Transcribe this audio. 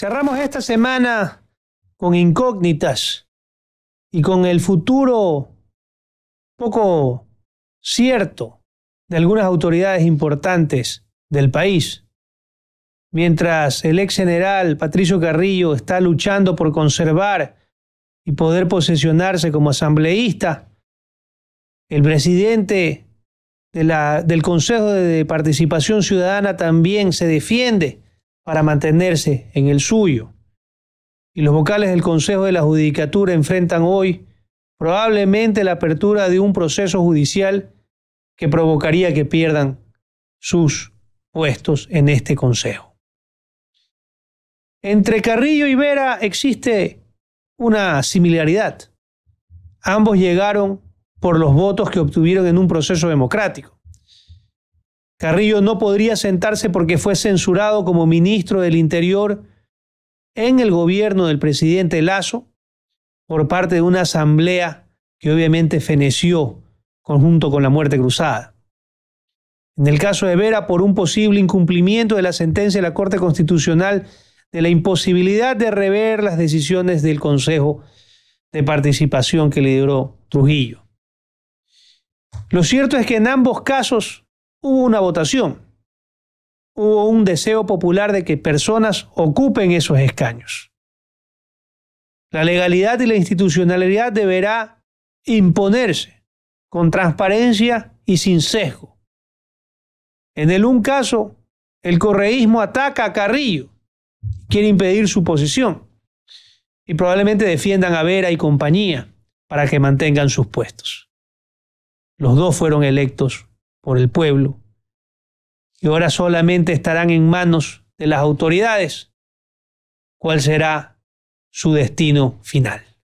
Cerramos esta semana con incógnitas y con el futuro poco cierto de algunas autoridades importantes del país. Mientras el ex general Patricio Carrillo está luchando por conservar y poder posesionarse como asambleísta, el presidente del Consejo de Participación Ciudadana también se defiende para mantenerse en el suyo. Y los vocales del Consejo de la Judicatura enfrentan hoy probablemente la apertura de un proceso judicial que provocaría que pierdan sus puestos en este Consejo. Entre Carrillo y Vera existe una similaridad. Ambos llegaron por los votos que obtuvieron en un proceso democrático. Carrillo no podría sentarse porque fue censurado como ministro del Interior en el gobierno del presidente Lazo por parte de una asamblea que obviamente feneció conjunto con la muerte cruzada. En el caso de Vera, por un posible incumplimiento de la sentencia de la Corte Constitucional de la imposibilidad de rever las decisiones del Consejo de Participación que lideró Trujillo. Lo cierto es que en ambos casos hubo una votación, hubo un deseo popular de que personas ocupen esos escaños. La legalidad y la institucionalidad deberá imponerse con transparencia y sin sesgo. En el un caso, el correísmo ataca a Carrillo, quiere impedir su posición y probablemente defiendan a Vera y compañía para que mantengan sus puestos. Los dos fueron electos por el pueblo, que ahora solamente estarán en manos de las autoridades. ¿Cuál será su destino final?